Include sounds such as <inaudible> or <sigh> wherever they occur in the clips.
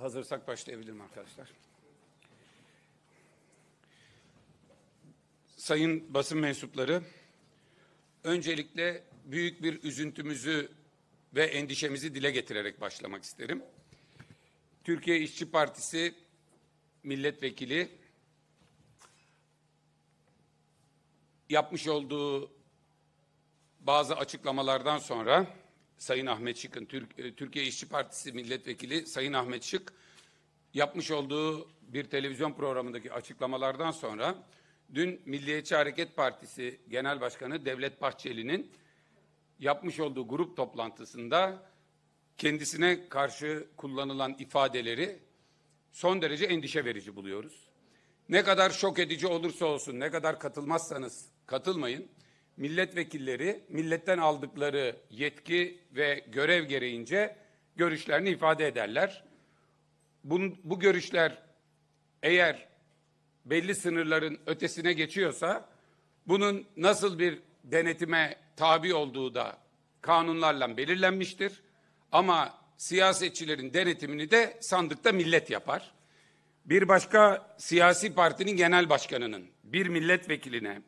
Hazırsak başlayabilirim arkadaşlar. Sayın basın mensupları, öncelikle büyük bir üzüntümüzü ve endişemizi dile getirerek başlamak isterim. Türkiye İşçi Partisi milletvekili yapmış olduğu bazı açıklamalardan sonra Sayın Ahmet Şık'ın Türk, e, Türkiye İşçi Partisi milletvekili Sayın Ahmet Şık yapmış olduğu bir televizyon programındaki açıklamalardan sonra dün Milliyetçi Hareket Partisi Genel Başkanı Devlet Bahçeli'nin yapmış olduğu grup toplantısında kendisine karşı kullanılan ifadeleri son derece endişe verici buluyoruz. Ne kadar şok edici olursa olsun, ne kadar katılmazsanız katılmayın milletvekilleri milletten aldıkları yetki ve görev gereğince görüşlerini ifade ederler. Bu, bu görüşler eğer belli sınırların ötesine geçiyorsa bunun nasıl bir denetime tabi olduğu da kanunlarla belirlenmiştir. Ama siyasetçilerin denetimini de sandıkta millet yapar. Bir başka siyasi partinin genel başkanının bir milletvekiline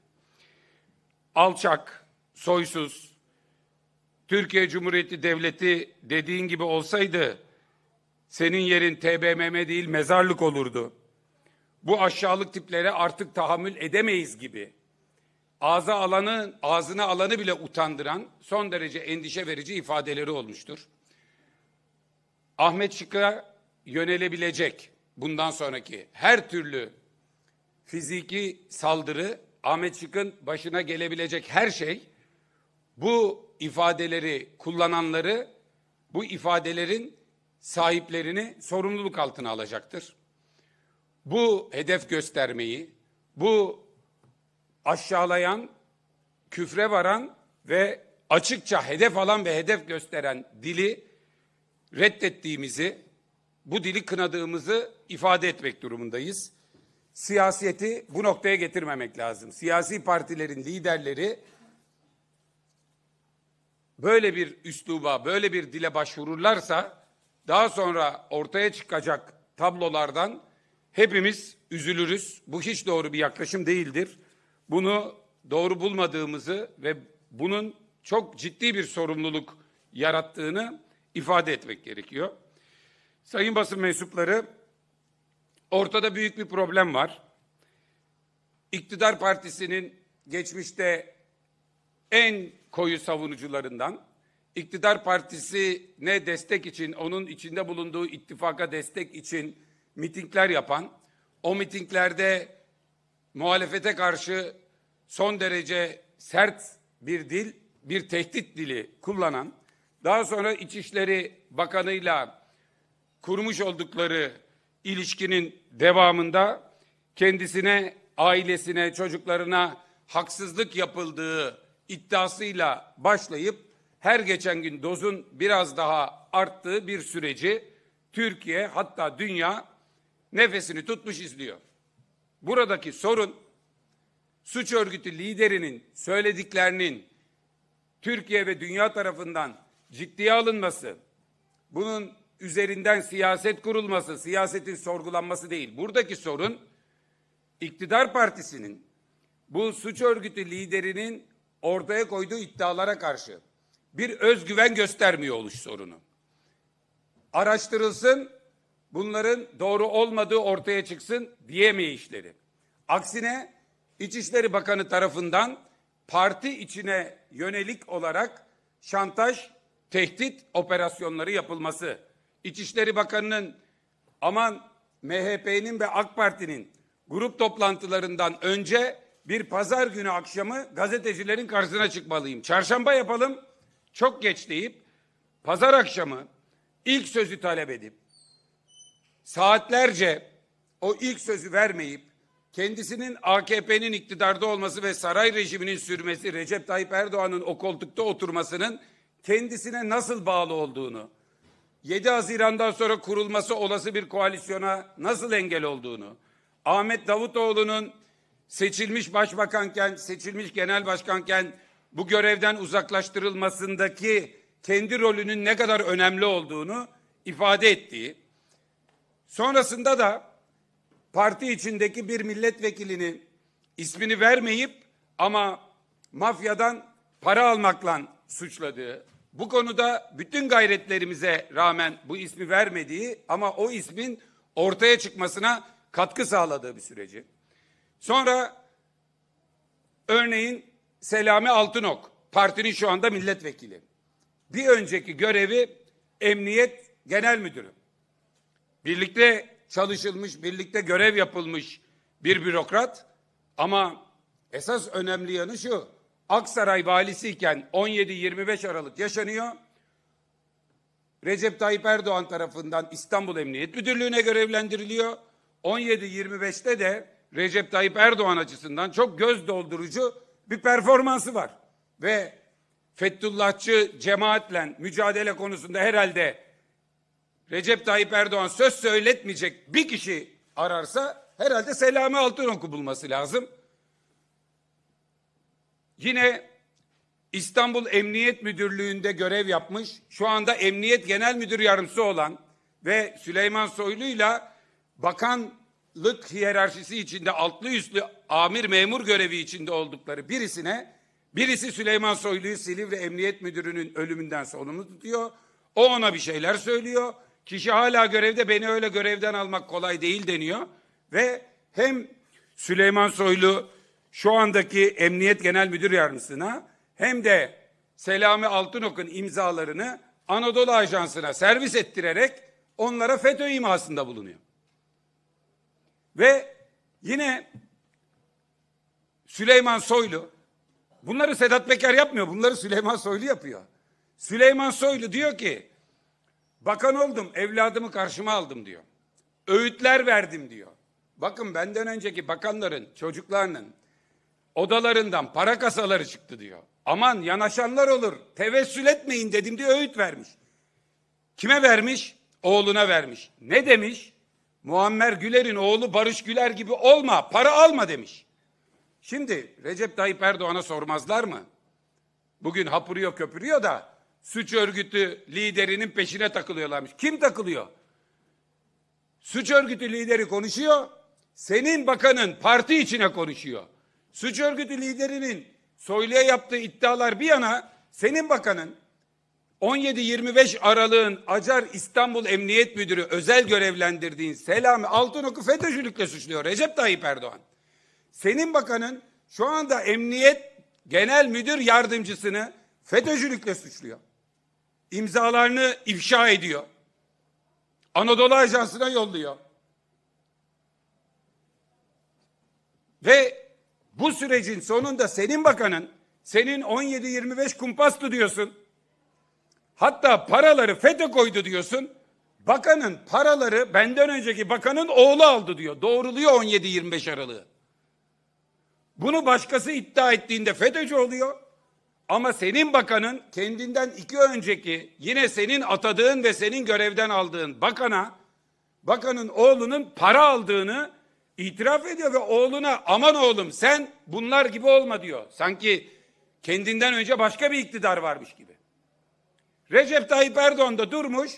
alçak, soysuz, Türkiye Cumhuriyeti Devleti dediğin gibi olsaydı senin yerin TBMM değil mezarlık olurdu. Bu aşağılık tiplere artık tahammül edemeyiz gibi. Ağza alanı, ağzına alanı bile utandıran son derece endişe verici ifadeleri olmuştur. Ahmet Şık'a yönelebilecek bundan sonraki her türlü fiziki saldırı Ahmet Şık'ın başına gelebilecek her şey bu ifadeleri kullananları, bu ifadelerin sahiplerini sorumluluk altına alacaktır. Bu hedef göstermeyi, bu aşağılayan, küfre varan ve açıkça hedef alan ve hedef gösteren dili reddettiğimizi, bu dili kınadığımızı ifade etmek durumundayız siyaseti bu noktaya getirmemek lazım. Siyasi partilerin liderleri böyle bir üsluba, böyle bir dile başvururlarsa daha sonra ortaya çıkacak tablolardan hepimiz üzülürüz. Bu hiç doğru bir yaklaşım değildir. Bunu doğru bulmadığımızı ve bunun çok ciddi bir sorumluluk yarattığını ifade etmek gerekiyor. Sayın basın mensupları Ortada büyük bir problem var. İktidar partisinin geçmişte en koyu savunucularından, iktidar partisi ne destek için, onun içinde bulunduğu ittifaka destek için mitingler yapan, o mitinglerde muhalefete karşı son derece sert bir dil, bir tehdit dili kullanan, daha sonra İçişleri Bakanı'yla kurmuş oldukları ilişkinin devamında kendisine, ailesine, çocuklarına haksızlık yapıldığı iddiasıyla başlayıp her geçen gün dozun biraz daha arttığı bir süreci Türkiye hatta dünya nefesini tutmuş izliyor. Buradaki sorun suç örgütü liderinin söylediklerinin Türkiye ve dünya tarafından ciddiye alınması, bunun üzerinden siyaset kurulması, siyasetin sorgulanması değil. Buradaki sorun iktidar partisinin bu suç örgütü liderinin ortaya koyduğu iddialara karşı bir özgüven göstermiyor oluş sorunu. Araştırılsın, bunların doğru olmadığı ortaya çıksın diyemeyişleri. Aksine İçişleri Bakanı tarafından parti içine yönelik olarak şantaj, tehdit operasyonları yapılması İçişleri Bakanı'nın aman MHP'nin ve AK Parti'nin grup toplantılarından önce bir pazar günü akşamı gazetecilerin karşısına çıkmalıyım. Çarşamba yapalım çok geç deyip pazar akşamı ilk sözü talep edip saatlerce o ilk sözü vermeyip kendisinin AKP'nin iktidarda olması ve saray rejiminin sürmesi, Recep Tayyip Erdoğan'ın o koltukta oturmasının kendisine nasıl bağlı olduğunu, 7 Haziran'dan sonra kurulması olası bir koalisyona nasıl engel olduğunu, Ahmet Davutoğlu'nun seçilmiş başbakanken, seçilmiş genel başkanken bu görevden uzaklaştırılmasındaki kendi rolünün ne kadar önemli olduğunu ifade ettiği, sonrasında da parti içindeki bir milletvekilini ismini vermeyip ama mafyadan para almakla suçladığı, bu konuda bütün gayretlerimize rağmen bu ismi vermediği ama o ismin ortaya çıkmasına katkı sağladığı bir süreci. Sonra örneğin Selami Altınok, partinin şu anda milletvekili. Bir önceki görevi Emniyet Genel Müdürü. Birlikte çalışılmış, birlikte görev yapılmış bir bürokrat ama esas önemli yanı şu. Aksaray valisiyken 17-25 Aralık yaşanıyor. Recep Tayyip Erdoğan tarafından İstanbul Emniyet Müdürlüğü'ne görevlendiriliyor. 17-25'te de Recep Tayyip Erdoğan açısından çok göz doldurucu bir performansı var. Ve Fethullahçı cemaatle mücadele konusunda herhalde Recep Tayyip Erdoğan söz söyletmeyecek bir kişi ararsa herhalde Selami Altınok'u bulması lazım. Yine İstanbul Emniyet Müdürlüğü'nde görev yapmış, şu anda Emniyet Genel Müdür Yardımcısı olan ve Süleyman Soylu'yla bakanlık hiyerarşisi içinde altlı üstlü amir memur görevi içinde oldukları birisine, birisi Süleyman Soylu'yu Silivri Emniyet Müdürü'nün ölümünden sorumlu tutuyor. O ona bir şeyler söylüyor. Kişi hala görevde beni öyle görevden almak kolay değil deniyor. Ve hem Süleyman Soylu şu andaki Emniyet Genel Müdür Yardımcısına hem de Selami Altınok'un imzalarını Anadolu Ajansı'na servis ettirerek onlara FETÖ imasında bulunuyor. Ve yine Süleyman Soylu bunları Sedat Peker yapmıyor. Bunları Süleyman Soylu yapıyor. Süleyman Soylu diyor ki bakan oldum evladımı karşıma aldım diyor. Öğütler verdim diyor. Bakın benden önceki bakanların çocuklarının odalarından para kasaları çıktı diyor. Aman yanaşanlar olur. Tevessül etmeyin dedim diye öğüt vermiş. Kime vermiş? Oğluna vermiş. Ne demiş? Muammer Güler'in oğlu Barış Güler gibi olma, para alma demiş. Şimdi Recep Tayyip Erdoğan'a sormazlar mı? Bugün hapırıyor köpürüyor da suç örgütü liderinin peşine takılıyorlarmış. Kim takılıyor? Suç örgütü lideri konuşuyor, senin bakanın parti içine konuşuyor. Suç örgütü liderinin Soylu'ya yaptığı iddialar bir yana senin bakanın 17-25 Aralık'ın Acar İstanbul Emniyet Müdürü özel görevlendirdiğin Selami Altınok'u FETÖ'cülükle suçluyor Recep Tayyip Erdoğan. Senin bakanın şu anda Emniyet Genel Müdür Yardımcısını FETÖ'cülükle suçluyor. İmzalarını ifşa ediyor. Anadolu Ajansı'na yolluyor. Ve bu sürecin sonunda senin bakanın senin 17-25 kumpastı diyorsun. Hatta paraları FETÖ koydu diyorsun. Bakanın paraları benden önceki bakanın oğlu aldı diyor. Doğruluyor 17-25 aralığı. Bunu başkası iddia ettiğinde FETÖ'cü oluyor. Ama senin bakanın kendinden iki önceki yine senin atadığın ve senin görevden aldığın bakana bakanın oğlunun para aldığını İtiraf ediyor ve oğluna aman oğlum sen bunlar gibi olma diyor. Sanki kendinden önce başka bir iktidar varmış gibi. Recep Tayyip Erdoğan da durmuş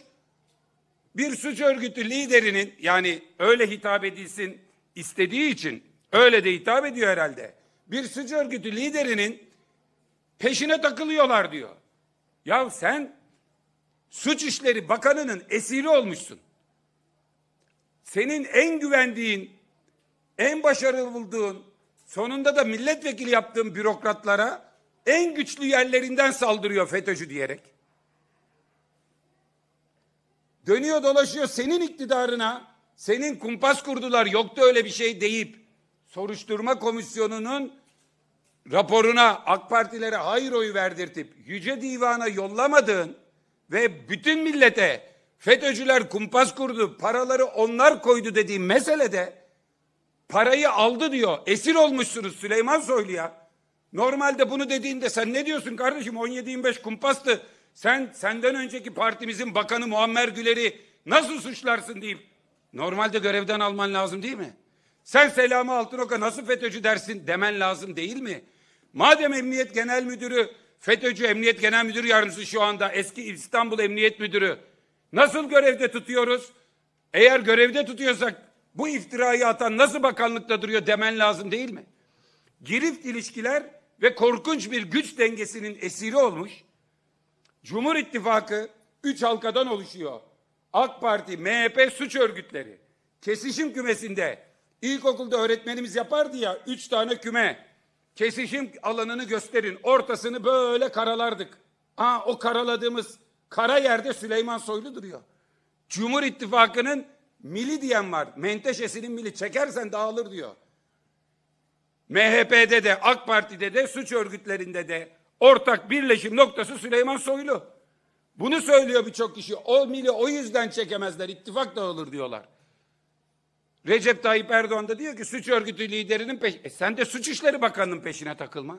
bir suç örgütü liderinin yani öyle hitap edilsin istediği için öyle de hitap ediyor herhalde. Bir suç örgütü liderinin peşine takılıyorlar diyor. Ya sen suç işleri bakanının esiri olmuşsun. Senin en güvendiğin en başarılı bulduğun, sonunda da milletvekili yaptığın bürokratlara en güçlü yerlerinden saldırıyor FETÖ'cü diyerek. Dönüyor dolaşıyor senin iktidarına, senin kumpas kurdular yoktu öyle bir şey deyip soruşturma komisyonunun raporuna AK Partilere hayır oyu verdirtip Yüce Divan'a yollamadığın ve bütün millete FETÖ'cüler kumpas kurdu, paraları onlar koydu dediği meselede Parayı aldı diyor. Esir olmuşsunuz Süleyman Soylu ya. Normalde bunu dediğinde sen ne diyorsun kardeşim? 17-25 kumpastı. Sen senden önceki partimizin bakanı Muammer Güler'i nasıl suçlarsın deyip normalde görevden alman lazım değil mi? Sen Selami Altınoka nasıl FETÖ'cü dersin demen lazım değil mi? Madem Emniyet Genel Müdürü FETÖ'cü Emniyet Genel Müdür Yardımcısı şu anda eski İstanbul Emniyet Müdürü nasıl görevde tutuyoruz? Eğer görevde tutuyorsak bu iftirayı atan nasıl bakanlıkta duruyor demen lazım değil mi? Girift ilişkiler ve korkunç bir güç dengesinin esiri olmuş. Cumhur İttifakı üç halkadan oluşuyor. AK Parti, MHP suç örgütleri. Kesişim kümesinde ilkokulda öğretmenimiz yapardı ya üç tane küme. Kesişim alanını gösterin. Ortasını böyle karalardık. Aa, o karaladığımız kara yerde Süleyman Soylu duruyor. Cumhur İttifakı'nın Mili diyen var. Menteşesinin mili çekersen dağılır diyor. MHP'de de, AK Parti'de de, suç örgütlerinde de ortak birleşim noktası Süleyman Soylu. Bunu söylüyor birçok kişi. O mili o yüzden çekemezler. İttifak dağılır diyorlar. Recep Tayyip Erdoğan da diyor ki suç örgütü liderinin peş... E sen de suç işleri bakanının peşine takılma.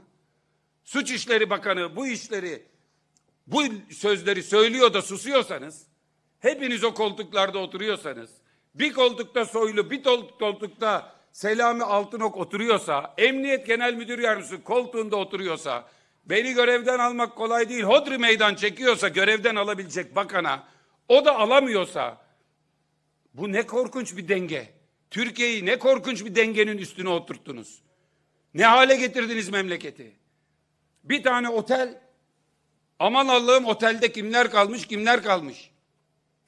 Suç işleri bakanı bu işleri, bu sözleri söylüyor da susuyorsanız, hepiniz o koltuklarda oturuyorsanız, bir koltukta Soylu, bir koltukta Selami Altınok oturuyorsa, Emniyet Genel Müdür Yardımcısı koltuğunda oturuyorsa, beni görevden almak kolay değil, hodri meydan çekiyorsa görevden alabilecek bakana, o da alamıyorsa, bu ne korkunç bir denge. Türkiye'yi ne korkunç bir dengenin üstüne oturttunuz. Ne hale getirdiniz memleketi. Bir tane otel, aman Allah'ım otelde kimler kalmış, kimler kalmış.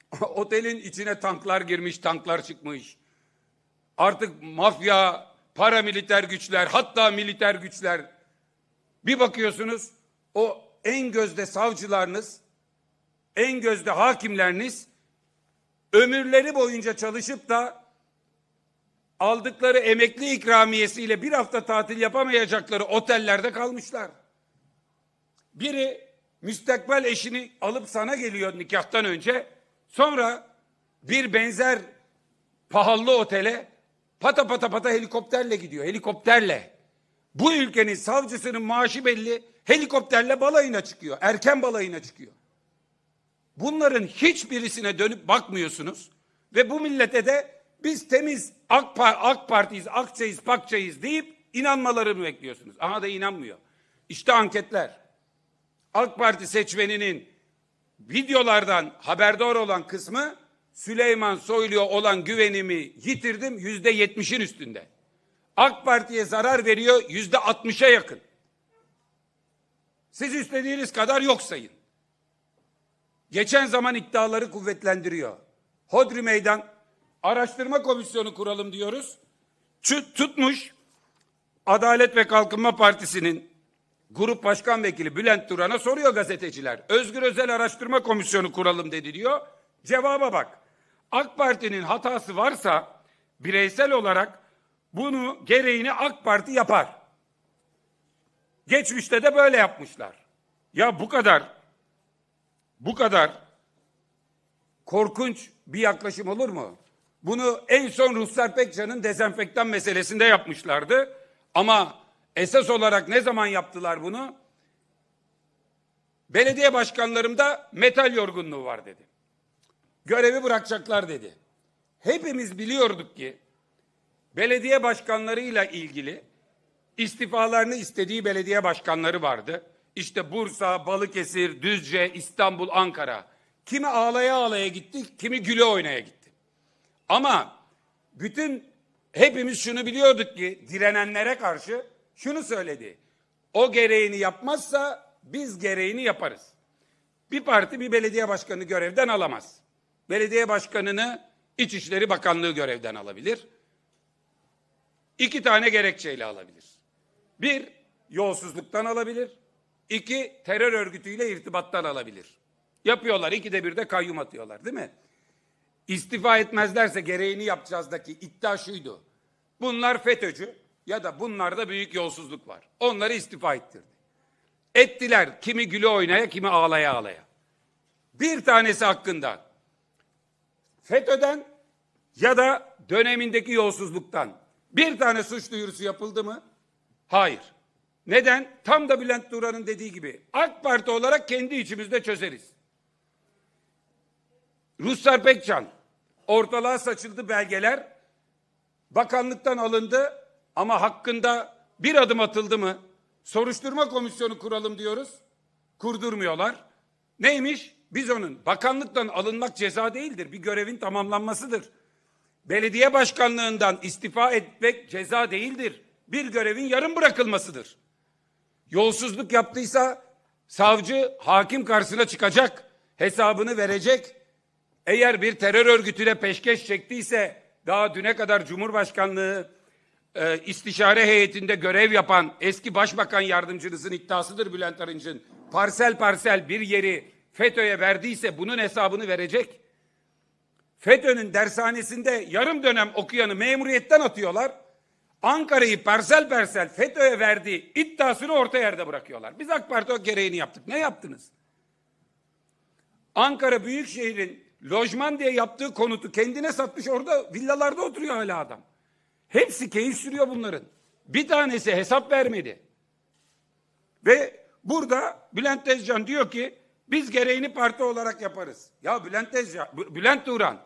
<laughs> Otelin içine tanklar girmiş, tanklar çıkmış. Artık mafya, paramiliter güçler, hatta militer güçler. Bir bakıyorsunuz o en gözde savcılarınız, en gözde hakimleriniz ömürleri boyunca çalışıp da aldıkları emekli ikramiyesiyle bir hafta tatil yapamayacakları otellerde kalmışlar. Biri müstakbel eşini alıp sana geliyor nikahtan önce. Sonra bir benzer pahalı otele pata pata pata helikopterle gidiyor. Helikopterle. Bu ülkenin savcısının maaşı belli. Helikopterle balayına çıkıyor. Erken balayına çıkıyor. Bunların hiçbirisine dönüp bakmıyorsunuz. Ve bu millete de biz temiz AK, AK Parti'yiz, Akçayız, Pakçayız deyip inanmalarını bekliyorsunuz. Aha da inanmıyor. İşte anketler. AK Parti seçmeninin videolardan haberdar olan kısmı Süleyman Soylu'ya olan güvenimi yitirdim yüzde yetmişin üstünde. AK Parti'ye zarar veriyor yüzde altmışa yakın. Siz istediğiniz kadar yok sayın. Geçen zaman iddiaları kuvvetlendiriyor. Hodri Meydan araştırma komisyonu kuralım diyoruz. Tutmuş Adalet ve Kalkınma Partisi'nin Grup Başkan Vekili Bülent Duran'a soruyor gazeteciler. Özgür Özel Araştırma Komisyonu kuralım dedi diyor. Cevaba bak. AK Parti'nin hatası varsa bireysel olarak bunu gereğini AK Parti yapar. Geçmişte de böyle yapmışlar. Ya bu kadar bu kadar korkunç bir yaklaşım olur mu? Bunu en son Ruslar Pekcan'ın dezenfektan meselesinde yapmışlardı. Ama Esas olarak ne zaman yaptılar bunu? Belediye başkanlarımda metal yorgunluğu var dedi. Görevi bırakacaklar dedi. Hepimiz biliyorduk ki belediye başkanlarıyla ilgili istifalarını istediği belediye başkanları vardı. İşte Bursa, Balıkesir, Düzce, İstanbul, Ankara. Kimi ağlaya ağlaya gitti, kimi güle oynaya gitti. Ama bütün hepimiz şunu biliyorduk ki direnenlere karşı şunu söyledi. O gereğini yapmazsa biz gereğini yaparız. Bir parti bir belediye başkanı görevden alamaz. Belediye başkanını İçişleri Bakanlığı görevden alabilir. İki tane gerekçeyle alabilir. Bir, yolsuzluktan alabilir. İki, terör örgütüyle irtibattan alabilir. Yapıyorlar, iki de bir de kayyum atıyorlar değil mi? İstifa etmezlerse gereğini yapacağızdaki iddia şuydu. Bunlar FETÖ'cü, ya da bunlarda büyük yolsuzluk var. Onları istifa ettirdi. Ettiler kimi güle oynaya kimi ağlaya ağlaya. Bir tanesi hakkında FETÖ'den ya da dönemindeki yolsuzluktan bir tane suç duyurusu yapıldı mı? Hayır. Neden? Tam da Bülent Duran'ın dediği gibi AK Parti olarak kendi içimizde çözeriz. Ruslar Pekcan ortalığa saçıldı belgeler bakanlıktan alındı ama hakkında bir adım atıldı mı soruşturma komisyonu kuralım diyoruz. Kurdurmuyorlar. Neymiş? Biz onun bakanlıktan alınmak ceza değildir. Bir görevin tamamlanmasıdır. Belediye başkanlığından istifa etmek ceza değildir. Bir görevin yarım bırakılmasıdır. Yolsuzluk yaptıysa savcı hakim karşısına çıkacak, hesabını verecek. Eğer bir terör örgütüyle peşkeş çektiyse daha düne kadar Cumhurbaşkanlığı e, istişare heyetinde görev yapan eski başbakan yardımcınızın iddiasıdır Bülent Arınç'ın. Parsel parsel bir yeri FETÖ'ye verdiyse bunun hesabını verecek. FETÖ'nün dershanesinde yarım dönem okuyanı memuriyetten atıyorlar. Ankara'yı parsel parsel FETÖ'ye verdiği iddiasını orta yerde bırakıyorlar. Biz AK Parti o gereğini yaptık. Ne yaptınız? Ankara Büyükşehir'in lojman diye yaptığı konutu kendine satmış orada villalarda oturuyor hala adam. Hepsi keyif sürüyor bunların. Bir tanesi hesap vermedi. Ve burada Bülent Tezcan diyor ki biz gereğini parti olarak yaparız. Ya Bülent Tezcan, Bülent Turan.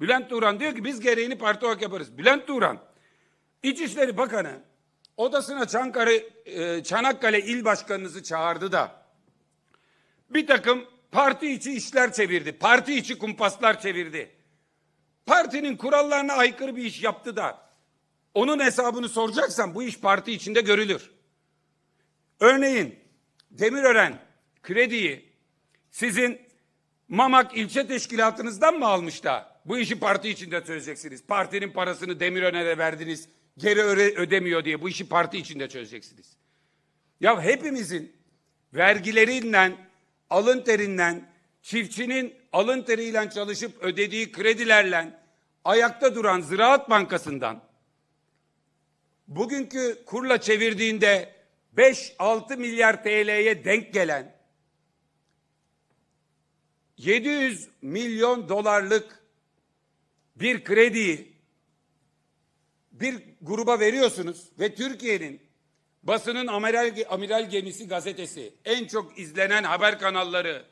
Bülent Turan diyor ki biz gereğini parti olarak yaparız. Bülent Turan İçişleri Bakanı odasına Çankare, Çanakkale İl Başkanınızı çağırdı da bir takım parti içi işler çevirdi. Parti içi kumpaslar çevirdi. Partinin kurallarına aykırı bir iş yaptı da onun hesabını soracaksan bu iş parti içinde görülür. Örneğin Demirören krediyi sizin Mamak ilçe teşkilatınızdan mı almış da bu işi parti içinde çözeceksiniz? Partinin parasını Demirören'e verdiniz, geri ödemiyor diye bu işi parti içinde çözeceksiniz. Ya hepimizin vergilerinden, alın terinden, çiftçinin alın teriyle çalışıp ödediği kredilerle ayakta duran Ziraat Bankası'ndan bugünkü kurla çevirdiğinde 5-6 milyar TL'ye denk gelen 700 milyon dolarlık bir krediyi bir gruba veriyorsunuz ve Türkiye'nin basının amiral, amiral gemisi gazetesi, en çok izlenen haber kanalları,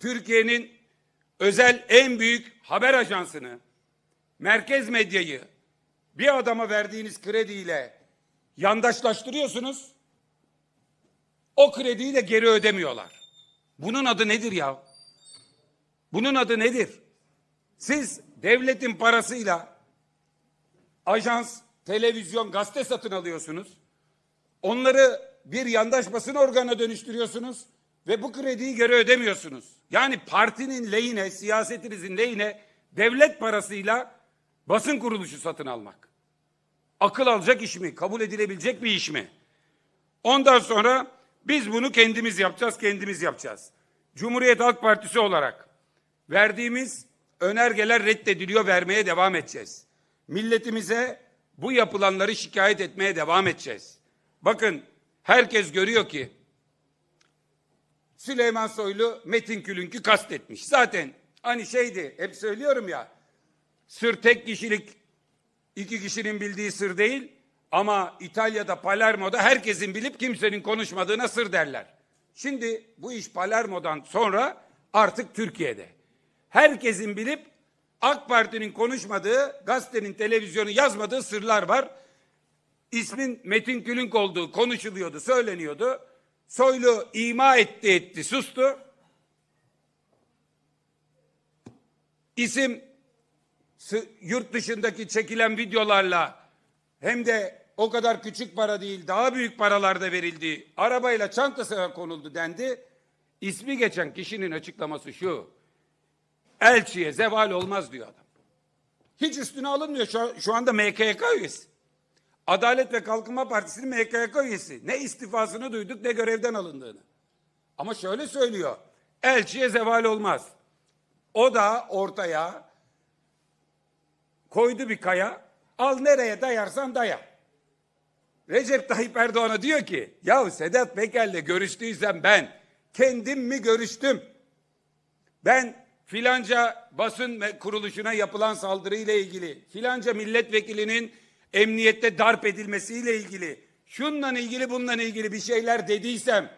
Türkiye'nin özel en büyük haber ajansını, merkez medyayı, bir adama verdiğiniz krediyle yandaşlaştırıyorsunuz. O krediyi de geri ödemiyorlar. Bunun adı nedir ya? Bunun adı nedir? Siz devletin parasıyla ajans, televizyon, gazete satın alıyorsunuz. Onları bir yandaş basın organa dönüştürüyorsunuz ve bu krediyi geri ödemiyorsunuz. Yani partinin lehine, siyasetinizin lehine devlet parasıyla Basın kuruluşu satın almak. Akıl alacak iş mi? Kabul edilebilecek bir iş mi? Ondan sonra biz bunu kendimiz yapacağız, kendimiz yapacağız. Cumhuriyet Halk Partisi olarak verdiğimiz önergeler reddediliyor, vermeye devam edeceğiz. Milletimize bu yapılanları şikayet etmeye devam edeceğiz. Bakın herkes görüyor ki Süleyman Soylu Metin Külünk'ü kastetmiş. Zaten hani şeydi hep söylüyorum ya Sır tek kişilik iki kişinin bildiği sır değil ama İtalya'da Palermo'da herkesin bilip kimsenin konuşmadığına sır derler. Şimdi bu iş Palermo'dan sonra artık Türkiye'de. Herkesin bilip AK Parti'nin konuşmadığı, gazetenin, televizyonu yazmadığı sırlar var. İsmin Metin Külünk olduğu konuşuluyordu, söyleniyordu. Soylu ima etti etti, sustu. İsim yurt dışındaki çekilen videolarla hem de o kadar küçük para değil daha büyük paralarda verildi. Arabayla çantasına konuldu dendi. İsmi geçen kişinin açıklaması şu. Elçiye zeval olmaz diyor adam. Hiç üstüne alınmıyor. Şu, şu anda MKYK üyesi. Adalet ve Kalkınma Partisi'nin MKYK üyesi. Ne istifasını duyduk ne görevden alındığını. Ama şöyle söylüyor. Elçiye zeval olmaz. O da ortaya koydu bir kaya. Al nereye dayarsan daya. Recep Tayyip Erdoğan'a diyor ki ya Sedat Peker'le görüştüysem ben kendim mi görüştüm? Ben filanca basın kuruluşuna yapılan saldırıyla ilgili, filanca milletvekilinin emniyette darp edilmesiyle ilgili, şunla ilgili bununla ilgili bir şeyler dediysem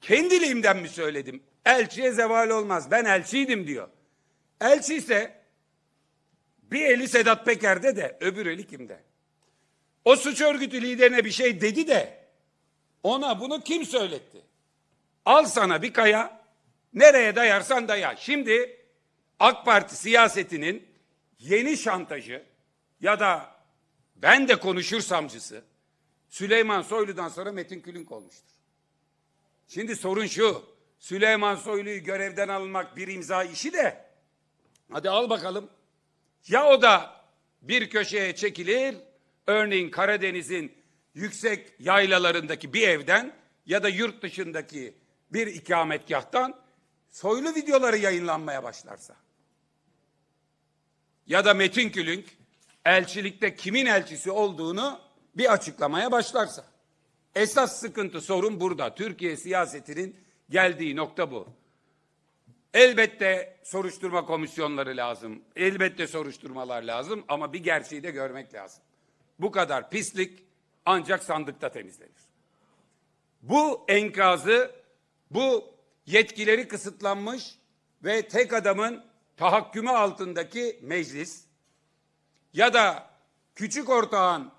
kendiliğimden mi söyledim? Elçiye zeval olmaz. Ben elçiydim diyor. Elçi ise bir eli Sedat Peker'de de öbür eli kimde? O suç örgütü liderine bir şey dedi de ona bunu kim söyletti? Al sana bir kaya, nereye dayarsan daya. Şimdi AK Parti siyasetinin yeni şantajı ya da ben de konuşursamcısı Süleyman Soylu'dan sonra Metin Külünk olmuştur. Şimdi sorun şu, Süleyman Soylu'yu görevden almak bir imza işi de hadi al bakalım ya o da bir köşeye çekilir, örneğin Karadeniz'in yüksek yaylalarındaki bir evden ya da yurt dışındaki bir ikametgahtan soylu videoları yayınlanmaya başlarsa. Ya da Metin Külünk elçilikte kimin elçisi olduğunu bir açıklamaya başlarsa. Esas sıkıntı sorun burada. Türkiye siyasetinin geldiği nokta bu. Elbette soruşturma komisyonları lazım. Elbette soruşturmalar lazım ama bir gerçeği de görmek lazım. Bu kadar pislik ancak sandıkta temizlenir. Bu enkazı, bu yetkileri kısıtlanmış ve tek adamın tahakkümü altındaki meclis ya da küçük ortağın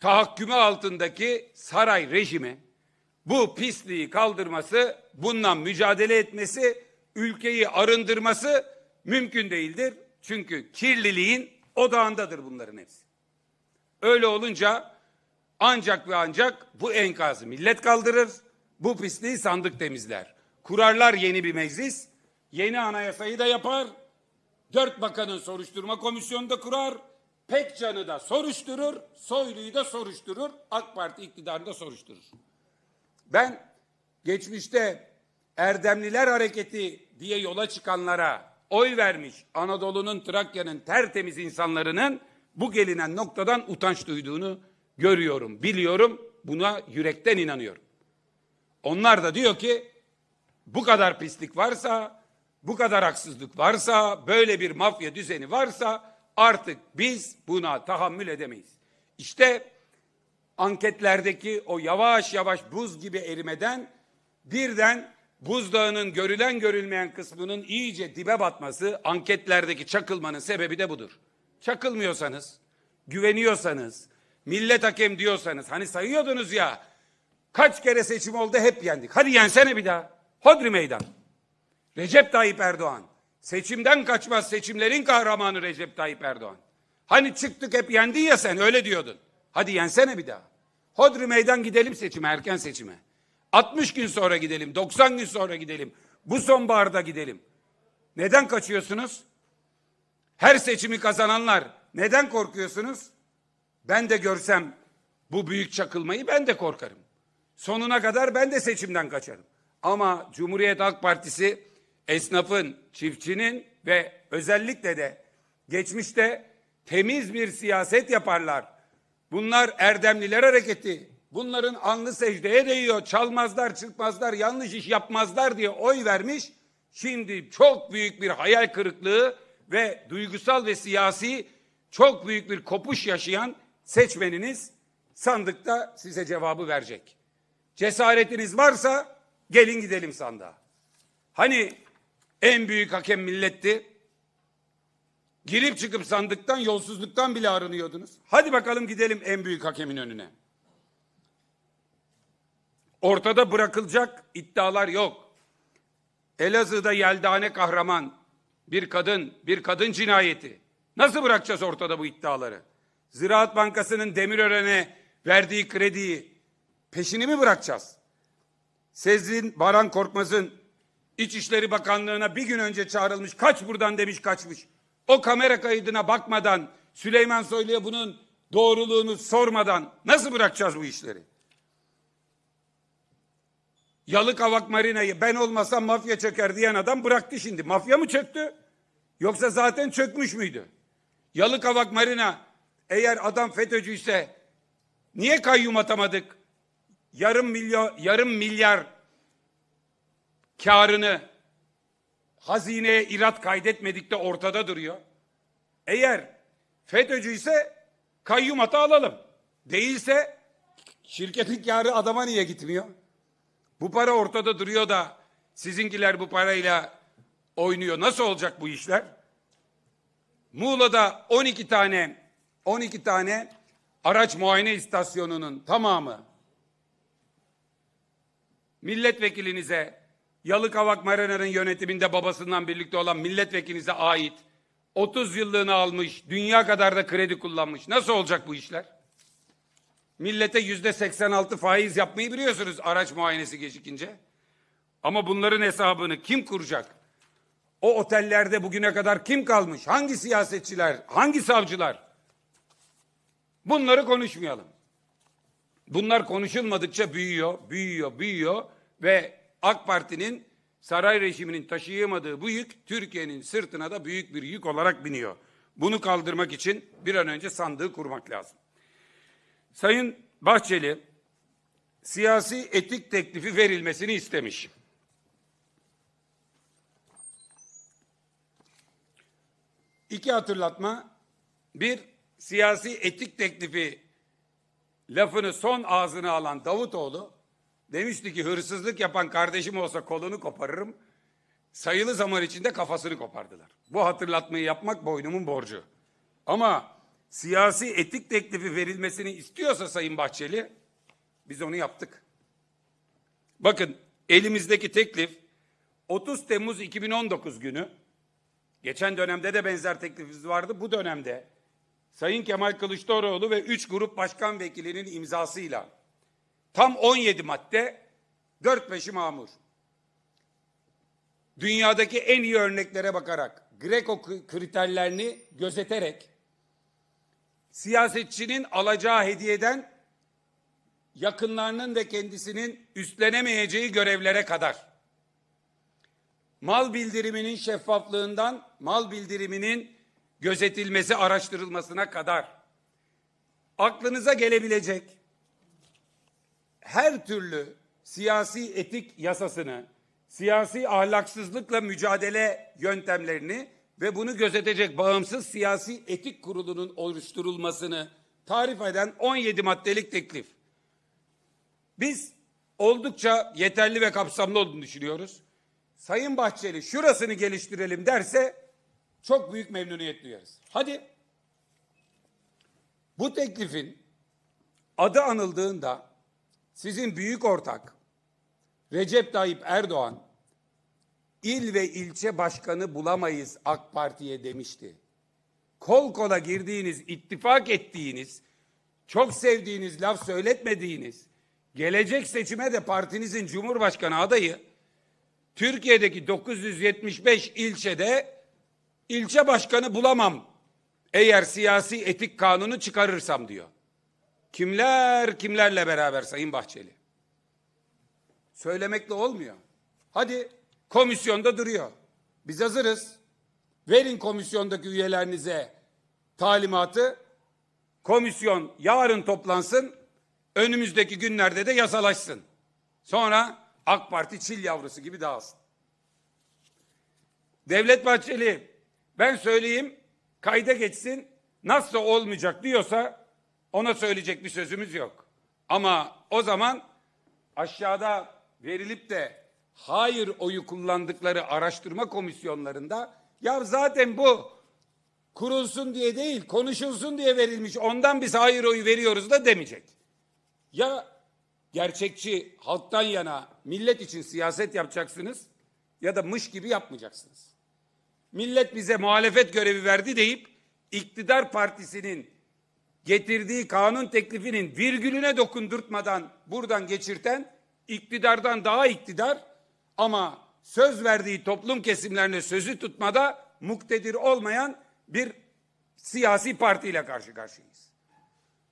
tahakkümü altındaki saray rejimi bu pisliği kaldırması, bundan mücadele etmesi ülkeyi arındırması mümkün değildir. Çünkü kirliliğin odağındadır bunların hepsi. Öyle olunca ancak ve ancak bu enkazı millet kaldırır, bu pisliği sandık temizler. Kurarlar yeni bir meclis, yeni anayasayı da yapar, dört bakanın soruşturma komisyonu da kurar, pek canı da soruşturur, Soylu'yu da soruşturur, AK Parti iktidarını da soruşturur. Ben geçmişte Erdemliler Hareketi diye yola çıkanlara oy vermiş Anadolu'nun, Trakya'nın tertemiz insanlarının bu gelinen noktadan utanç duyduğunu görüyorum, biliyorum. Buna yürekten inanıyorum. Onlar da diyor ki bu kadar pislik varsa, bu kadar haksızlık varsa, böyle bir mafya düzeni varsa artık biz buna tahammül edemeyiz. İşte anketlerdeki o yavaş yavaş buz gibi erimeden birden buzdağının görülen görülmeyen kısmının iyice dibe batması anketlerdeki çakılmanın sebebi de budur. Çakılmıyorsanız, güveniyorsanız, millet hakem diyorsanız hani sayıyordunuz ya kaç kere seçim oldu hep yendik. Hadi yensene bir daha. Hodri meydan. Recep Tayyip Erdoğan. Seçimden kaçmaz seçimlerin kahramanı Recep Tayyip Erdoğan. Hani çıktık hep yendi ya sen öyle diyordun. Hadi yensene bir daha. Hodri meydan gidelim seçime erken seçime. 60 gün sonra gidelim, 90 gün sonra gidelim. Bu sonbaharda gidelim. Neden kaçıyorsunuz? Her seçimi kazananlar neden korkuyorsunuz? Ben de görsem bu büyük çakılmayı ben de korkarım. Sonuna kadar ben de seçimden kaçarım. Ama Cumhuriyet Halk Partisi esnafın, çiftçinin ve özellikle de geçmişte temiz bir siyaset yaparlar. Bunlar Erdemliler Hareketi, bunların anlı secdeye değiyor, çalmazlar, çıkmazlar, yanlış iş yapmazlar diye oy vermiş. Şimdi çok büyük bir hayal kırıklığı ve duygusal ve siyasi çok büyük bir kopuş yaşayan seçmeniniz sandıkta size cevabı verecek. Cesaretiniz varsa gelin gidelim sandığa. Hani en büyük hakem milletti. Girip çıkıp sandıktan yolsuzluktan bile arınıyordunuz. Hadi bakalım gidelim en büyük hakemin önüne. Ortada bırakılacak iddialar yok. Elazığ'da yeldane kahraman, bir kadın, bir kadın cinayeti. Nasıl bırakacağız ortada bu iddiaları? Ziraat Bankası'nın Demirören'e verdiği krediyi peşini mi bırakacağız? Sezgin Baran Korkmaz'ın İçişleri Bakanlığı'na bir gün önce çağrılmış, kaç buradan demiş kaçmış. O kamera kaydına bakmadan, Süleyman Soylu'ya bunun doğruluğunu sormadan nasıl bırakacağız bu işleri? Yalıkavak Marina'yı ben olmasam mafya çöker diyen adam bıraktı şimdi. Mafya mı çöktü? Yoksa zaten çökmüş müydü? Yalıkavak Marina eğer adam fetöcüyse niye kayyum atamadık? Yarım milyon yarım milyar karını hazineye irat kaydetmedik de ortada duruyor. Eğer fetöcüyse kayyum ata alalım. Değilse şirketin karı adama niye gitmiyor? Bu para ortada duruyor da sizinkiler bu parayla oynuyor. Nasıl olacak bu işler? Muğla'da 12 tane 12 tane araç muayene istasyonunun tamamı milletvekilinize Yalıkavak Mariner'ın yönetiminde babasından birlikte olan milletvekilinize ait 30 yıllığını almış, dünya kadar da kredi kullanmış. Nasıl olacak bu işler? Millete yüzde seksen altı faiz yapmayı biliyorsunuz araç muayenesi gecikince. Ama bunların hesabını kim kuracak? O otellerde bugüne kadar kim kalmış? Hangi siyasetçiler? Hangi savcılar? Bunları konuşmayalım. Bunlar konuşulmadıkça büyüyor, büyüyor, büyüyor ve AK Parti'nin saray rejiminin taşıyamadığı bu yük Türkiye'nin sırtına da büyük bir yük olarak biniyor. Bunu kaldırmak için bir an önce sandığı kurmak lazım. Sayın Bahçeli siyasi etik teklifi verilmesini istemiş. İki hatırlatma. Bir, siyasi etik teklifi lafını son ağzına alan Davutoğlu demişti ki hırsızlık yapan kardeşim olsa kolunu koparırım. Sayılı zaman içinde kafasını kopardılar. Bu hatırlatmayı yapmak boynumun borcu. Ama siyasi etik teklifi verilmesini istiyorsa Sayın Bahçeli biz onu yaptık. Bakın elimizdeki teklif 30 Temmuz 2019 günü geçen dönemde de benzer teklifimiz vardı. Bu dönemde Sayın Kemal Kılıçdaroğlu ve 3 grup başkan vekilinin imzasıyla tam 17 madde 4 5'i mamur. Dünyadaki en iyi örneklere bakarak Greco kriterlerini gözeterek siyasetçinin alacağı hediyeden yakınlarının ve kendisinin üstlenemeyeceği görevlere kadar mal bildiriminin şeffaflığından mal bildiriminin gözetilmesi, araştırılmasına kadar aklınıza gelebilecek her türlü siyasi etik yasasını, siyasi ahlaksızlıkla mücadele yöntemlerini ve bunu gözetecek bağımsız siyasi etik kurulunun oluşturulmasını tarif eden 17 maddelik teklif. Biz oldukça yeterli ve kapsamlı olduğunu düşünüyoruz. Sayın Bahçeli şurasını geliştirelim derse çok büyük memnuniyet duyarız. Hadi bu teklifin adı anıldığında sizin büyük ortak Recep Tayyip Erdoğan il ve ilçe başkanı bulamayız AK Parti'ye demişti. Kol kola girdiğiniz, ittifak ettiğiniz, çok sevdiğiniz, laf söyletmediğiniz, gelecek seçime de partinizin cumhurbaşkanı adayı Türkiye'deki 975 ilçede ilçe başkanı bulamam eğer siyasi etik kanunu çıkarırsam diyor. Kimler kimlerle beraber Sayın Bahçeli? Söylemekle olmuyor. Hadi komisyonda duruyor. Biz hazırız. Verin komisyondaki üyelerinize talimatı. Komisyon yarın toplansın. Önümüzdeki günlerde de yasalaşsın. Sonra AK Parti çil yavrusu gibi dağılsın. Devlet Bahçeli ben söyleyeyim kayda geçsin nasıl olmayacak diyorsa ona söyleyecek bir sözümüz yok. Ama o zaman aşağıda verilip de hayır oyu kullandıkları araştırma komisyonlarında ya zaten bu kurulsun diye değil konuşulsun diye verilmiş ondan biz hayır oyu veriyoruz da demeyecek. Ya gerçekçi halktan yana millet için siyaset yapacaksınız ya da mış gibi yapmayacaksınız. Millet bize muhalefet görevi verdi deyip iktidar partisinin getirdiği kanun teklifinin virgülüne dokundurtmadan buradan geçirten iktidardan daha iktidar ama söz verdiği toplum kesimlerine sözü tutmada muktedir olmayan bir siyasi partiyle karşı karşıyayız.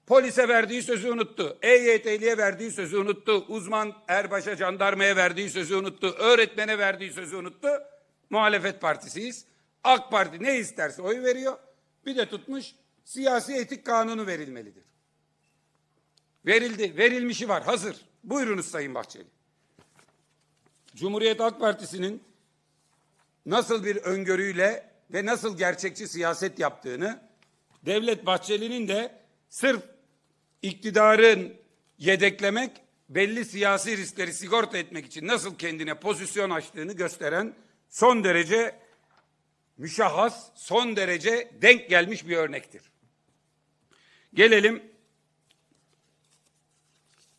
Polise verdiği sözü unuttu. EYT'liye verdiği sözü unuttu. Uzman Erbaş'a jandarmaya verdiği sözü unuttu. Öğretmene verdiği sözü unuttu. Muhalefet partisiyiz. AK Parti ne isterse oy veriyor. Bir de tutmuş siyasi etik kanunu verilmelidir. Verildi, verilmişi var, hazır. Buyurunuz Sayın Bahçeli. Cumhuriyet Halk Partisi'nin nasıl bir öngörüyle ve nasıl gerçekçi siyaset yaptığını, Devlet Bahçeli'nin de sırf iktidarın yedeklemek, belli siyasi riskleri sigorta etmek için nasıl kendine pozisyon açtığını gösteren son derece müşahhas, son derece denk gelmiş bir örnektir. Gelelim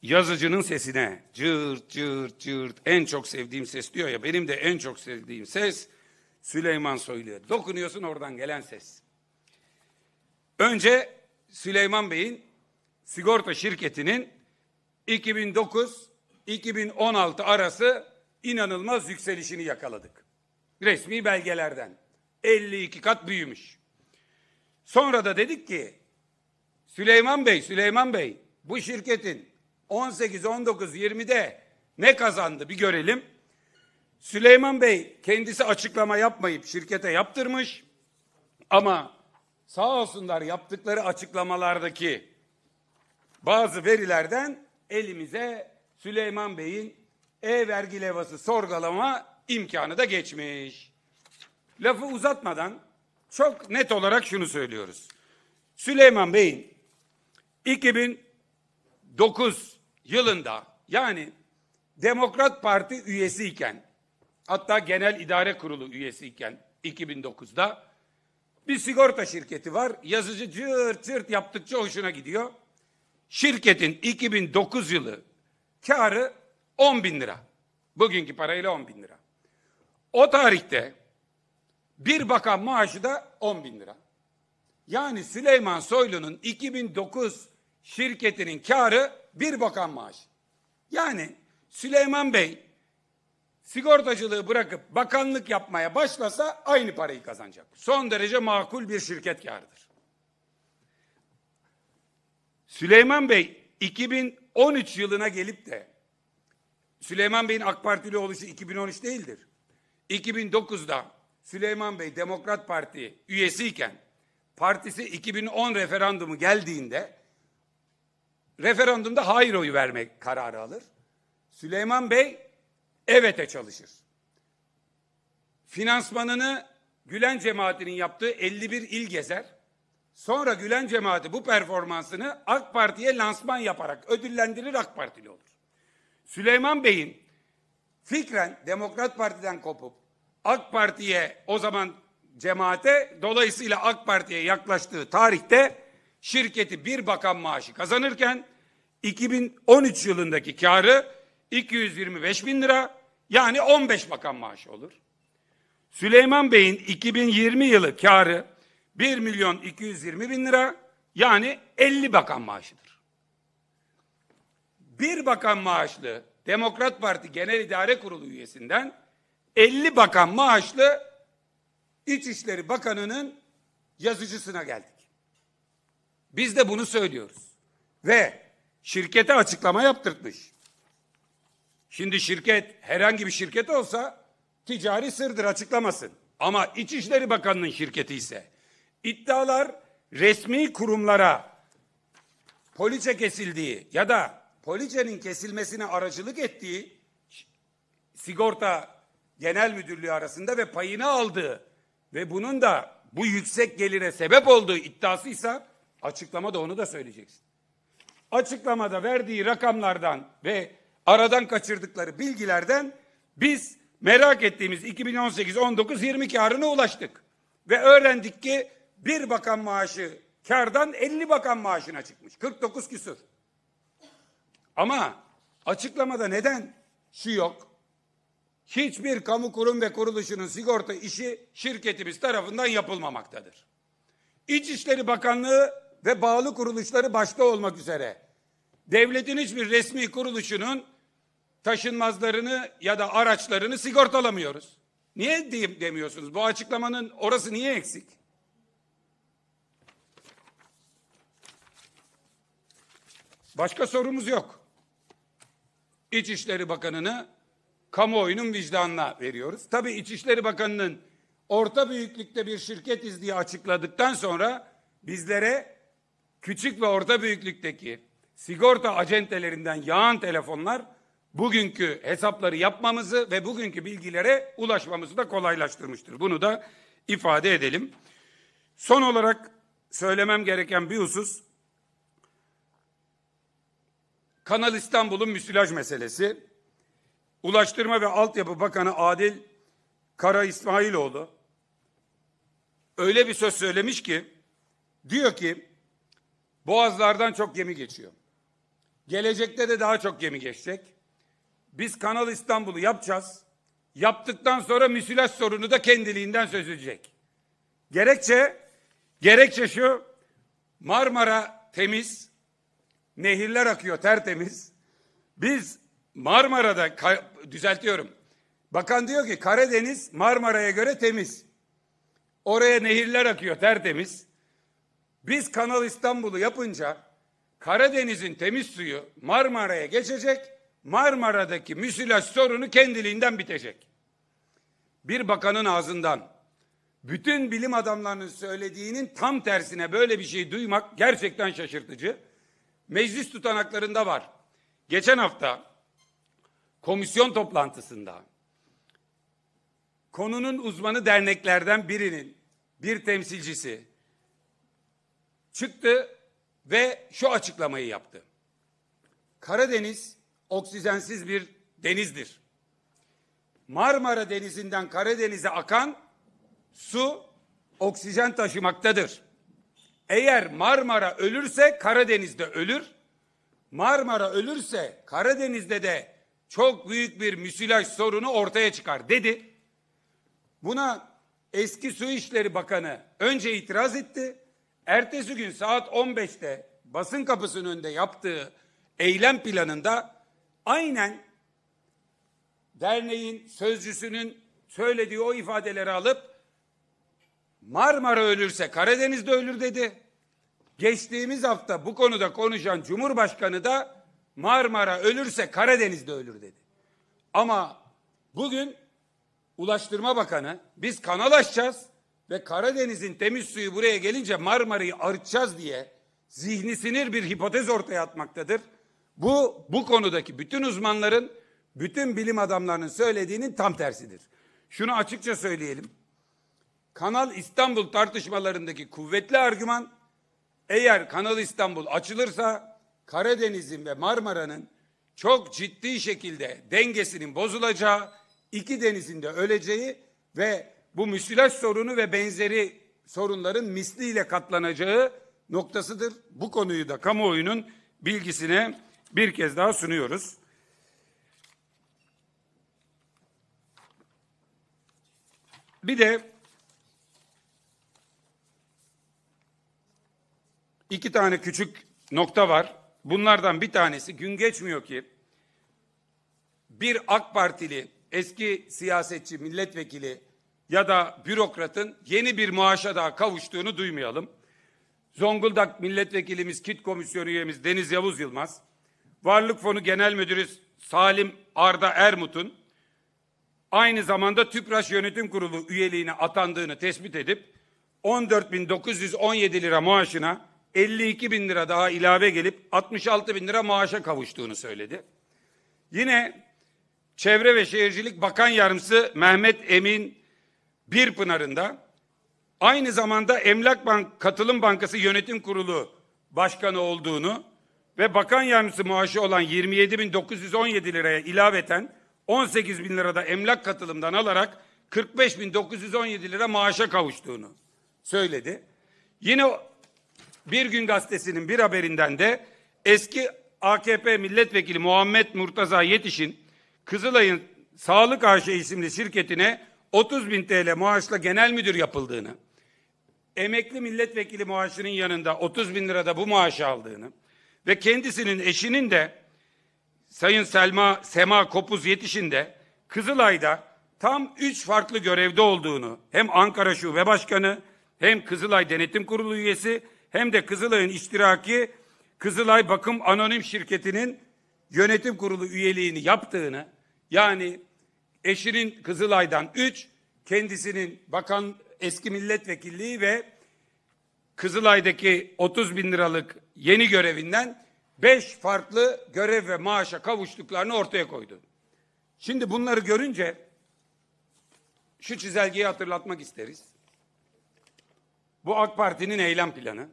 yazıcının sesine cırt cırt cırt en çok sevdiğim ses diyor ya benim de en çok sevdiğim ses Süleyman Soylu'ya Dokunuyorsun oradan gelen ses. Önce Süleyman Bey'in sigorta şirketinin 2009-2016 arası inanılmaz yükselişini yakaladık. Resmi belgelerden 52 kat büyümüş. Sonra da dedik ki Süleyman Bey, Süleyman Bey bu şirketin 18, 19, 20'de ne kazandı bir görelim. Süleyman Bey kendisi açıklama yapmayıp şirkete yaptırmış. Ama sağ olsunlar yaptıkları açıklamalardaki bazı verilerden elimize Süleyman Bey'in e-vergi levhası sorgulama imkanı da geçmiş. Lafı uzatmadan çok net olarak şunu söylüyoruz. Süleyman Bey'in 2009 yılında yani Demokrat Parti üyesiyken hatta Genel İdare Kurulu üyesiyken 2009'da bir sigorta şirketi var. Yazıcı cırt cırt yaptıkça hoşuna gidiyor. Şirketin 2009 yılı karı 10 bin lira. Bugünkü parayla 10 bin lira. O tarihte bir bakan maaşı da 10 bin lira. Yani Süleyman Soylu'nun 2009 şirketinin karı bir bakan maaş. Yani Süleyman Bey sigortacılığı bırakıp bakanlık yapmaya başlasa aynı parayı kazanacak. Son derece makul bir şirket karıdır. Süleyman Bey 2013 yılına gelip de Süleyman Bey'in AK Partili oluşu 2013 değildir. 2009'da Süleyman Bey Demokrat Parti üyesiyken partisi 2010 referandumu geldiğinde referandumda hayır oyu verme kararı alır. Süleyman Bey evete çalışır. Finansmanını Gülen cemaatinin yaptığı 51 il gezer. Sonra Gülen cemaati bu performansını AK Parti'ye lansman yaparak ödüllendirir AK Partili olur. Süleyman Bey'in fikren Demokrat Parti'den kopup AK Parti'ye o zaman cemaate dolayısıyla AK Parti'ye yaklaştığı tarihte şirketi bir bakan maaşı kazanırken 2013 yılındaki karı 225 bin lira yani 15 bakan maaşı olur. Süleyman Bey'in 2020 yılı karı 1 milyon 220 bin lira yani 50 bakan maaşıdır. Bir bakan maaşlı Demokrat Parti Genel İdare Kurulu üyesinden 50 bakan maaşlı İçişleri Bakanı'nın yazıcısına geldi. Biz de bunu söylüyoruz. Ve şirkete açıklama yaptırtmış. Şimdi şirket herhangi bir şirket olsa ticari sırdır açıklamasın. Ama İçişleri Bakanı'nın şirketi ise iddialar resmi kurumlara poliçe kesildiği ya da poliçenin kesilmesine aracılık ettiği sigorta genel müdürlüğü arasında ve payını aldığı ve bunun da bu yüksek gelire sebep olduğu iddiasıysa Açıklamada onu da söyleyeceksin. Açıklamada verdiği rakamlardan ve aradan kaçırdıkları bilgilerden biz merak ettiğimiz 2018 19 20 karına ulaştık. Ve öğrendik ki bir bakan maaşı kardan 50 bakan maaşına çıkmış. 49 küsür. Ama açıklamada neden şu yok? Hiçbir kamu kurum ve kuruluşunun sigorta işi şirketimiz tarafından yapılmamaktadır. İçişleri Bakanlığı ve bağlı kuruluşları başta olmak üzere devletin hiçbir resmi kuruluşunun taşınmazlarını ya da araçlarını sigortalamıyoruz. Niye diyeyim demiyorsunuz? Bu açıklamanın orası niye eksik? Başka sorumuz yok. İçişleri Bakanı'nı kamuoyunun vicdanına veriyoruz. Tabii İçişleri Bakanı'nın orta büyüklükte bir şirketiz diye açıkladıktan sonra bizlere küçük ve orta büyüklükteki sigorta acentelerinden yağan telefonlar bugünkü hesapları yapmamızı ve bugünkü bilgilere ulaşmamızı da kolaylaştırmıştır. Bunu da ifade edelim. Son olarak söylemem gereken bir husus Kanal İstanbul'un müsilaj meselesi. Ulaştırma ve Altyapı Bakanı Adil Kara İsmailoğlu öyle bir söz söylemiş ki diyor ki Boğazlardan çok gemi geçiyor. Gelecekte de daha çok gemi geçecek. Biz Kanal İstanbul'u yapacağız. Yaptıktan sonra müsilaj sorunu da kendiliğinden sözülecek. Gerekçe, gerekçe şu, Marmara temiz, nehirler akıyor tertemiz. Biz Marmara'da, düzeltiyorum, bakan diyor ki Karadeniz Marmara'ya göre temiz. Oraya nehirler akıyor tertemiz. Biz Kanal İstanbul'u yapınca Karadeniz'in temiz suyu Marmara'ya geçecek. Marmara'daki müsilaj sorunu kendiliğinden bitecek. Bir bakanın ağzından bütün bilim adamlarının söylediğinin tam tersine böyle bir şey duymak gerçekten şaşırtıcı. Meclis tutanaklarında var. Geçen hafta komisyon toplantısında konunun uzmanı derneklerden birinin bir temsilcisi çıktı ve şu açıklamayı yaptı. Karadeniz oksijensiz bir denizdir. Marmara Denizi'nden Karadeniz'e akan su oksijen taşımaktadır. Eğer Marmara ölürse Karadeniz'de ölür. Marmara ölürse Karadeniz'de de çok büyük bir müsilaj sorunu ortaya çıkar dedi. Buna eski Su İşleri Bakanı önce itiraz etti ertesi gün saat 15'te basın kapısının önünde yaptığı eylem planında aynen derneğin sözcüsünün söylediği o ifadeleri alıp Marmara ölürse Karadeniz'de ölür dedi. Geçtiğimiz hafta bu konuda konuşan Cumhurbaşkanı da Marmara ölürse Karadeniz'de ölür dedi. Ama bugün Ulaştırma Bakanı biz kanal açacağız ve Karadeniz'in temiz suyu buraya gelince Marmara'yı arıtacağız diye zihni sinir bir hipotez ortaya atmaktadır. Bu bu konudaki bütün uzmanların, bütün bilim adamlarının söylediğinin tam tersidir. Şunu açıkça söyleyelim. Kanal İstanbul tartışmalarındaki kuvvetli argüman eğer Kanal İstanbul açılırsa Karadeniz'in ve Marmara'nın çok ciddi şekilde dengesinin bozulacağı, iki denizin de öleceği ve bu müsilaj sorunu ve benzeri sorunların misliyle katlanacağı noktasıdır. Bu konuyu da kamuoyunun bilgisine bir kez daha sunuyoruz. Bir de iki tane küçük nokta var. Bunlardan bir tanesi gün geçmiyor ki bir AK Partili eski siyasetçi milletvekili ya da bürokratın yeni bir maaşa daha kavuştuğunu duymayalım. Zonguldak Milletvekilimiz, Kit Komisyonu üyemiz Deniz Yavuz Yılmaz, Varlık Fonu Genel Müdürü Salim Arda Ermut'un aynı zamanda TÜPRAŞ Yönetim Kurulu üyeliğine atandığını tespit edip 14.917 lira maaşına 52 bin lira daha ilave gelip 66 bin lira maaşa kavuştuğunu söyledi. Yine Çevre ve Şehircilik Bakan Yardımcısı Mehmet Emin bir Pınar'ında aynı zamanda Emlak Bank Katılım Bankası Yönetim Kurulu Başkanı olduğunu ve bakan yardımcısı maaşı olan 27.917 liraya ilaveten 18 bin lirada emlak katılımdan alarak 45.917 lira maaşa kavuştuğunu söyledi. Yine Bir Gün Gazetesi'nin bir haberinden de eski AKP milletvekili Muhammed Murtaza Yetiş'in Kızılay'ın Sağlık AŞ e isimli şirketine 30 bin TL maaşla genel müdür yapıldığını, emekli milletvekili maaşının yanında 30 bin lirada bu maaşı aldığını ve kendisinin eşinin de Sayın Selma Sema Kopuz Yetiş'in de Kızılay'da tam üç farklı görevde olduğunu hem Ankara Şube Başkanı hem Kızılay Denetim Kurulu üyesi hem de Kızılay'ın iştiraki Kızılay Bakım Anonim Şirketi'nin yönetim kurulu üyeliğini yaptığını yani eşinin Kızılay'dan 3, kendisinin bakan eski milletvekilliği ve Kızılay'daki 30 bin liralık yeni görevinden 5 farklı görev ve maaşa kavuştuklarını ortaya koydu. Şimdi bunları görünce şu çizelgeyi hatırlatmak isteriz. Bu AK Parti'nin eylem planı.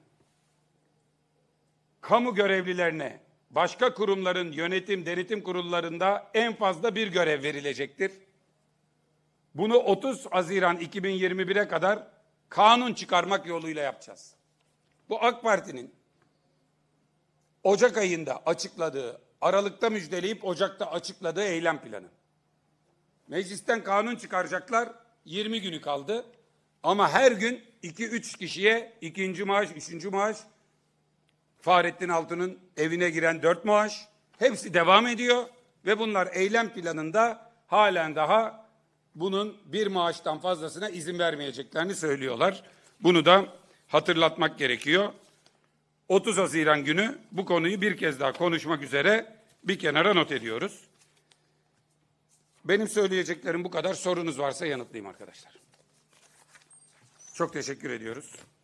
Kamu görevlilerine başka kurumların yönetim denetim kurullarında en fazla bir görev verilecektir. Bunu 30 Haziran 2021'e kadar kanun çıkarmak yoluyla yapacağız. Bu AK Parti'nin Ocak ayında açıkladığı, Aralık'ta müjdeleyip Ocak'ta açıkladığı eylem planı. Meclisten kanun çıkaracaklar, 20 günü kaldı. Ama her gün 2-3 kişiye ikinci maaş, üçüncü maaş, Fahrettin Altun'un evine giren dört maaş hepsi devam ediyor ve bunlar eylem planında halen daha bunun bir maaştan fazlasına izin vermeyeceklerini söylüyorlar. Bunu da hatırlatmak gerekiyor. 30 Haziran günü bu konuyu bir kez daha konuşmak üzere bir kenara not ediyoruz. Benim söyleyeceklerim bu kadar. Sorunuz varsa yanıtlayayım arkadaşlar. Çok teşekkür ediyoruz.